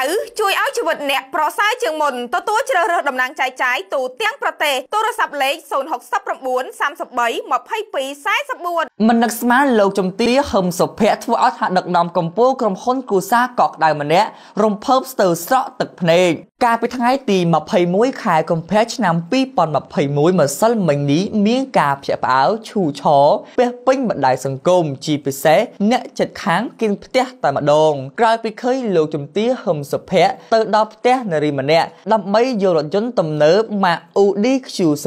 ៅជួយឲ្យជីវិតអ្នកប្រសើរជាងមុនទទួលជ្រើសរើសតំណែងចាយចាយទូទាំងប្រទេសទូរស័ព្ទលេខ069 33 22 44មិននឹកស្មានលោកជំទាវហឹមសុភ័ក្រធ្វើឲ្យថ្នាក់ដឹកនាំកម្ពុជាក្រុមហ៊ុនគូសាកក់ក្ដៅម្នាក់រំភើបស្ទើរស្រក់ទឹកភ្នែកកាលពីថ្ងៃទី21ខែកុម្ភៈឆ្នាំ2021ម្សិលមិញនេះមានការភ្ញាក់ផ្អើលឈូឆរពេះពេញបណ្ដាញសង្គមជាពិសេសអ្នកចិត្តខាងគៀនផ្ទះតែម្ដងក្រោយពីឃើញលោកជំទាវហឹមសុភ័ក្រទៅដល់ផ្ទះនារីម្នាក់ដើម្បីយករថយន្តទំនើប Mazda Audi Q7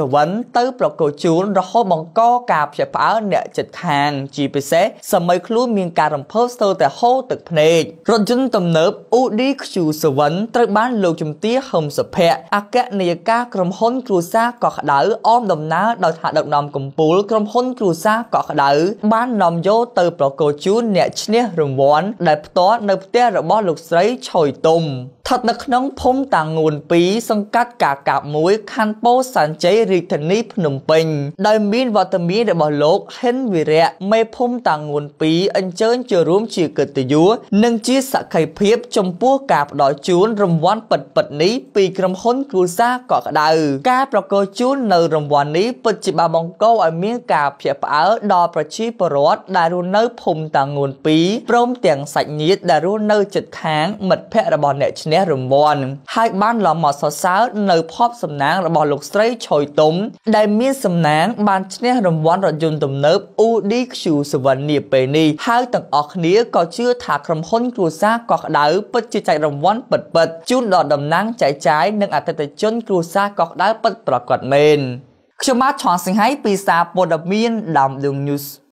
ទៅប្រគល់ជូនរហូតបង្កការភ្ញាក់ផ្អើលអ្នកជិតខាងជាពិសេសសម័យខ្លួនមានការរំភើបស្ទើរតែហូរទឹកភ្នែករថយន្តទំនើប Audi Q7 ត្រូវបាន លោកជំទាវហឹមសុភ័ក្រអគ្គនាយិកាក្រុមហ៊ុនគ្រួសារកក់ក្ដៅអមដំណើរដោយថ្នាក់ដឹកនាំកំពូលក្រុមហ៊ុនគ្រួសារកក់ក្ដៅបាននាំយកទៅប្រគល់ជូនអ្នកឈ្នះរង្វាន់ដែលផ្ទាល់នៅផ្ទះរបស់ លោកស្រីឆយតดมឋិតនៅក្នុងភូមិតាងួន2សង្កាត់កាកាប់1ខណ្ឌពោធិ៍សែនជ័យរាជធានីភ្នំពេញដោយមានវត្តមានរបស់លោកហិនវីរៈមេភូមិតាងួន2អញ្ជើញចូលរួមជាកិត្តិយសនិងជាសក្ខីភាពចំពោះការផ្ដល់ជូនរង្វាន់ពិតពិតនេះពីក្រុមហ៊ុនគ្រួសារកក់ក្ដៅការប្រគល់ជូននៅរង្វាន់នេះពិតជាបានបង្កឲ្យមានការភ្ញាក់ផ្អើលដល់ប្រជាពលរដ្ឋដែលរស់នៅភូមិតាងួន2ព្រមទាំងសាច់ញាតិដែលរស់នៅជិតខាងមិត្តភ័ក្តិរបស់អ្នកឈ្នះរង្វាន់ហើយបានឡំមកសរសើរនៅភ័ព្វសំណាងរបស់ លោកស្រីឆុយតុំដែលមាន សំណាងបានឈ្នះរង្វាន់រថយន្តទំនើប UDQ7 នាពេលនេះហើយទាំងអស់គ្នាក៏ជឿថាក្រុមហ៊ុន គ្រួសារកក់ក្ដៅពិតជាចែករង្វាន់ពិតពិតជូនដល់តំណាងចែកចាយនិងអតិថិជនគ្រួសារកក់ក្ដៅពិតប្រាកដមែនខ្ញុំបាទឆនសិង្ហៃពីសារព័ត៌មាន Daum News